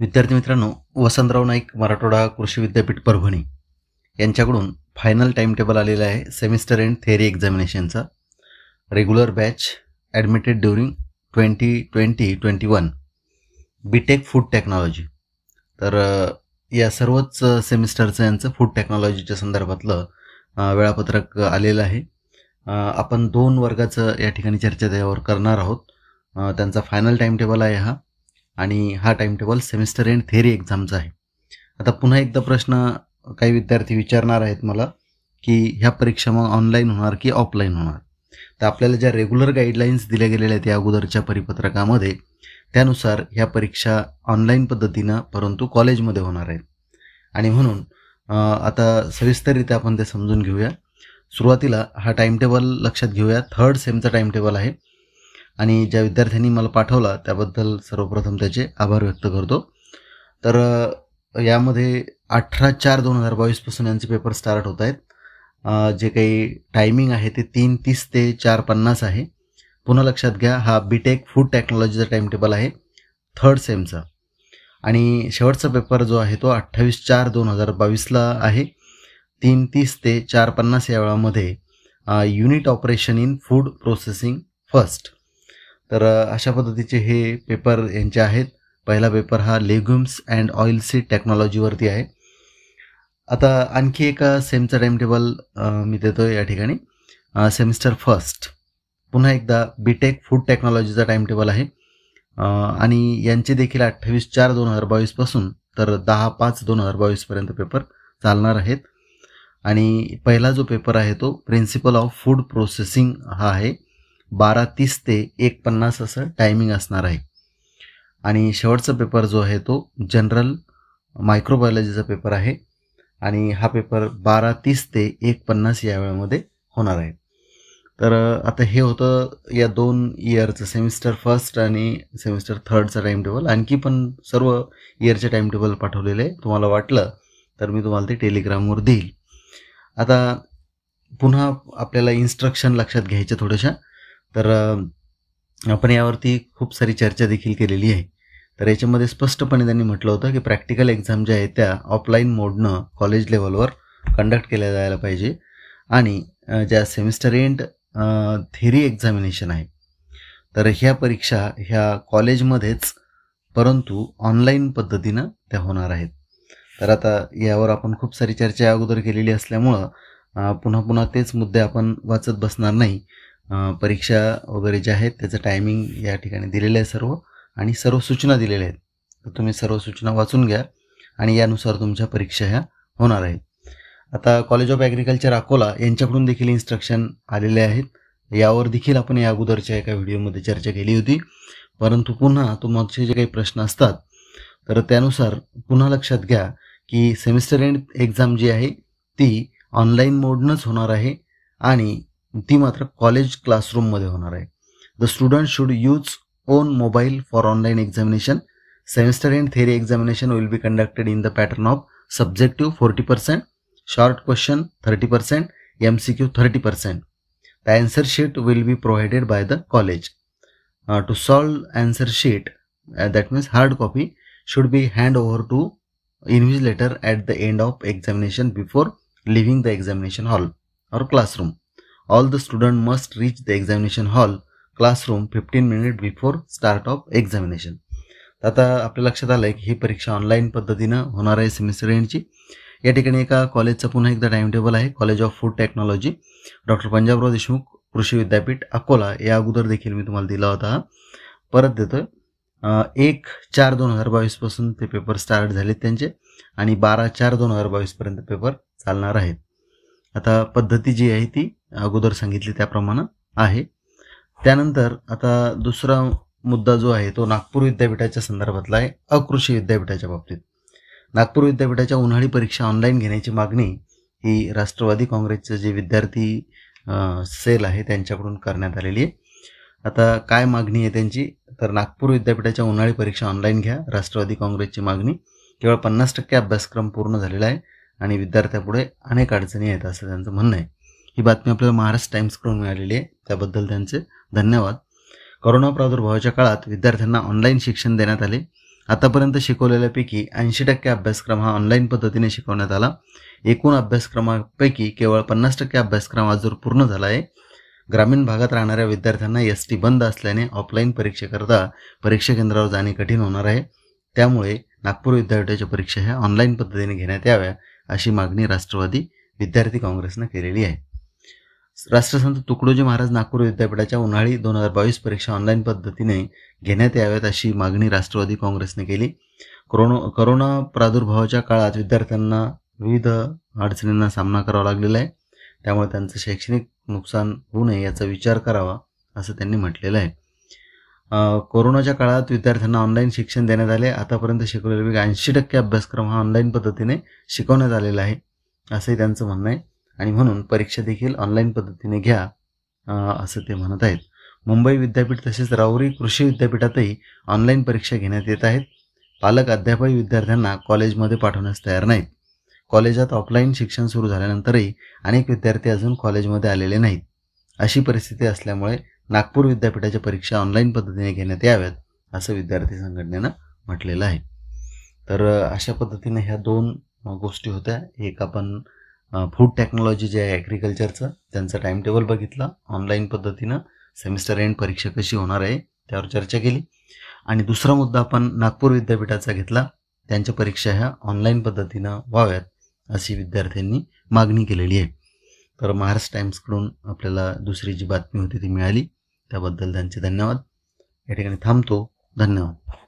विद्यार्थी मित्रांनो वसंतराव नाईक मराठवाडा कृषी विद्यापीठ परभणी यांच्याकडून फायनल टाईमटेबल आलेलं आहे सेमिस्टर एंड थेअरी एक्झामिनेशनचा regular batch admitted during twenty twenty twenty one B tech food technology तर या सर्वच सेमिस्टरचं यांचं फूड टेक्नॉलॉजीच्या संदर्भातलं वेळापत्रक आलेलं आहे आपण दोन वर्गाचं या ठिकाणी चर्चा त्यावर करणार आहोत त्यांचा फायनल टाईमटेबल आहे हा आणि हा time table semester end theory एक्झामचा आहे आता पुन्हा एकदा प्रश्न काही विद्यार्थी विचारणार आहेत मला की ह्या परीक्षा मग ऑनलाईन होणार की ऑफलाईन होणार तर आपल्याला ज्या रेग्युलर गाईडलाईन्स दिल्या गेलेल्या आहेत या अगोदरच्या परिपत्रकामध्ये त्यानुसार ह्या परीक्षा ऑनलाईन पद्धतीनं परंतु कॉलेजमध्ये होणार आहेत आणि म्हणून आता सविस्तररित्या आपण ते समजून घेऊया सुरुवातीला हा टाईम टेबल लक्षात घेऊया थर्ड सेमचा टाईम टेबल आहे आणि ज्या विद्यार्थ्यांनी मला पाठवला त्याबद्दल सर्वप्रथम त्याचे आभार व्यक्त करतो तर यामध्ये अठरा चार दोन हजार बावीसपासून यांचे पेपर स्टार्ट होत आहेत जे काही टायमिंग आहे ते तीन तीस ते चार पन्नास आहे पुन्हा लक्षात घ्या हा बीटेक फूड टेक्नॉलॉजीचा टेबल आहे थर्ड सेमचा आणि शेवटचा पेपर जो आहे तो अठ्ठावीस चार दोन हजार बावीसला आहे तीन तीस ते चार पन्नास या वेळामध्ये unit operation in food processing first तर अशा पद्धतीचे हे पेपर यांचे आहेत पहिला पेपर हा लेग्युम्स अँड ऑइल सीड टेक्नॉलॉजीवरती आहे आता आणखी एका सेमचा टेबल मी देतो या ठिकाणी सेमिस्टर फर्स्ट पुन्हा एकदा बी टेक फूड टेक्नॉलॉजीचा टेबल आहे आणि यांचे देखील अठ्ठावीस चार दोन हजार बावीसपासून तर दहा पाच दोन हजार बावीसपर्यंत पेपर चालणार आहेत आणि पहिला जो पेपर आहे तो प्रिन्सिपल ऑफ फूड प्रोसेसिंग हा आहे बारा तीस ते एक पन्नास असं टायमिंग असणार आहे आणि शेवटचा पेपर जो आहे तो जनरल मायक्रोबायोलॉजीचा पेपर आहे आणि हा पेपर बारा तीस ते एक पन्नास या वेळेमध्ये होणार आहे तर आता हे होतं या दोन इयरचं सेमिस्टर फर्स्ट आणि सेमिस्टर थर्डचं टाईम टेबल आणखी पण सर्व इयरचे टाइम टेबल पाठवलेले तुम्हाला वाटलं तर मी तुम्हाला ते टेलिग्रामवर देईल आता पुन्हा आपल्याला इन्स्ट्रक्शन लक्षात घ्यायच्या थोड्याशा तर आपण यावरती खूप सारी चर्चा देखील केलेली आहे तर याच्यामध्ये स्पष्टपणे त्यांनी म्हटलं होतं की प्रॅक्टिकल एक्झाम ज्या आहेत त्या ऑफलाईन मोडनं कॉलेज लेवलवर कंडक्ट केल्या जायला पाहिजे आणि ज्या सेमिस्टर एंड थेरी एक्झामिनेशन आहे तर ह्या परीक्षा ह्या कॉलेजमध्येच परंतु ऑनलाईन पद्धतीनं त्या होणार आहेत तर आता यावर आपण खूप सारी चर्चा अगोदर केलेली असल्यामुळं पुन्हा पुन्हा तेच मुद्दे आपण वाचत बसणार नाही परीक्षा वगैरे ज्या आहेत त्याचं टायमिंग या ठिकाणी दिलेलं आहे सर्व आणि सर्व सूचना दिलेल्या आहेत तर तुम्ही सर्व सूचना वाचून घ्या आणि यानुसार तुमच्या परीक्षा ह्या होणार आहेत आता कॉलेज ऑफ ॲग्रिकल्चर अकोला यांच्याकडून देखील इन्स्ट्रक्शन आलेले आहेत यावर देखील आपण या अगोदरच्या एका व्हिडिओमध्ये चर्चा केली होती परंतु पुन्हा तुमचे जे काही प्रश्न असतात तर त्यानुसार पुन्हा लक्षात घ्या की सेमिस्टर एंड एक्झाम जी आहे ती ऑनलाईन मोडनंच होणार आहे आणि ती मात्र कॉलेज क्लासरूममध्ये होणार आहे the student should use own mobile for online examination semester end theory examination will be conducted in the pattern of subjective forty percent short question thirty percent M C Q thirty percent the answer sheet will be provided by the college to solve answer sheet that means hard copy should be hand over to invigilator at the end of examination before leaving the examination hall और classroom the student must must the examination hall classroom fifteen minute before start of examination तर आता आपल्या लक्षात आलं आहे की ही परीक्षा online पद्धतीनं होणार आहे सेमिस्टर एंडची या ठिकाणी एका कॉलेजचं पुन्हा एकदा टाइम टेबल आहे college of food technology doctor Panjabrao Deshmukh कृषी विद्यापीठ अकोला या अगोदर देखील मी तुम्हाला दिला होता परत देतो एक चार दोन हजार बावीसपासून ते पेपर स्टार्ट झालेत त्यांचे आणि बारा चार दोन हजार बावीसपर्यंत पेपर चालणार आहेत आता पद्धती जी आहे ती अगोदर सांगितले त्याप्रमाणे आहे त्यानंतर आता दुसरा मुद्दा जो आहे तो नागपूर विद्यापीठाच्या संदर्भातला आहे अकृषी विद्यापीठाच्या बाबतीत नागपूर विद्यापीठाच्या उन्हाळी परीक्षा ऑनलाईन घेण्याची मागणी ही राष्ट्रवादी काँग्रेसचे जे विद्यार्थी सेल आहे त्यांच्याकडून करण्यात आलेली आहे आता काय मागणी आहे त्यांची तर नागपूर विद्यापीठाच्या उन्हाळी परीक्षा ऑनलाईन घ्या राष्ट्रवादी काँग्रेसची मागणी केवळ पन्नास टक्के अभ्यासक्रम पूर्ण झालेला आहे आणि विद्यार्थ्यापुढे अनेक अडचणी आहेत असं त्यांचं म्हणणं आहे ही बातमी आपल्याला महाराष्ट्र टाइम्सकडून मिळालेली आहे त्याबद्दल त्यांचे धन्यवाद कोरोना प्रादुर्भावाच्या काळात विद्यार्थ्यांना ऑनलाईन शिक्षण देण्यात आले आतापर्यंत शिकवलेल्यापैकी ऐंशी टक्के अभ्यासक्रम हा ऑनलाईन पद्धतीने शिकवण्यात आला एकूण अभ्यासक्रमापैकी केवळ पन्नास टक्के अभ्यासक्रम अजून पूर्ण झाला आहे ग्रामीण भागात राहणाऱ्या विद्यार्थ्यांना एस टी बंद असल्याने ऑफलाईन परीक्षेकरता परीक्षा केंद्रावर जाणे कठीण होणार आहे त्यामुळे नागपूर विद्यापीठाच्या परीक्षा ह्या ऑनलाईन पद्धतीने घेण्यात याव्या अशी मागणी राष्ट्रवादी विद्यार्थी काँग्रेसनं केलेली आहे राष्ट्रसंत तुकडोजी महाराज नागपूर विद्यापीठाच्या उन्हाळी दोन हजार बावीस परीक्षा ऑनलाईन पद्धतीने घेण्यात याव्यात अशी मागणी राष्ट्रवादी काँग्रेसने केली कोरोना करोना प्रादुर्भावाच्या काळात विद्यार्थ्यांना विविध अडचणींना सामना करावा लागलेला आहे त्यामुळे त्यांचं शैक्षणिक नुकसान होऊ नये याचा विचार करावा असं त्यांनी म्हटलेलं आहे कोरोनाच्या काळात विद्यार्थ्यांना ऑनलाईन शिक्षण देण्यात आले आतापर्यंत शिकवलेले ऐंशी टक्के अभ्यासक्रम हा ऑनलाईन पद्धतीने शिकवण्यात आलेला आहे असंही त्यांचं म्हणणं आहे आणि म्हणून परीक्षा देखील ऑनलाईन पद्धतीने घ्या असं ते म्हणत आहेत मुंबई विद्यापीठ तसेच राऊरी कृषी विद्यापीठातही ऑनलाईन परीक्षा घेण्यात येत आहेत पालक अध्यापक विद्यार्थ्यांना कॉलेजमध्ये पाठवण्यास तयार नाहीत कॉलेजात ऑफलाईन शिक्षण सुरू झाल्यानंतरही अनेक विद्यार्थी अजून कॉलेजमध्ये आलेले नाहीत अशी परिस्थिती असल्यामुळे नागपूर विद्यापीठाच्या परीक्षा ऑनलाईन पद्धतीने घेण्यात याव्यात असं विद्यार्थी संघटनेनं म्हटलेलं आहे तर अशा पद्धतीने ह्या दोन गोष्टी होत्या एक आपण फूड टेक्नॉलॉजी जे आहे ॲग्रिकल्चरचं त्यांचं टाईम टेबल बघितला ऑनलाईन पद्धतीनं सेमिस्टर एंड परीक्षा कशी होणार आहे त्यावर चर्चा केली आणि दुसरा मुद्दा आपण नागपूर विद्यापीठाचा घेतला त्यांच्या परीक्षा ह्या ऑनलाईन पद्धतीनं व्हाव्यात अशी विद्यार्थ्यांनी मागणी केलेली आहे तर महाराष्ट्र टाईम्सकडून आपल्याला दुसरी जी बातमी होती ती मिळाली त्याबद्दल त्यांचे धन्यवाद या ठिकाणी थांबतो धन्यवाद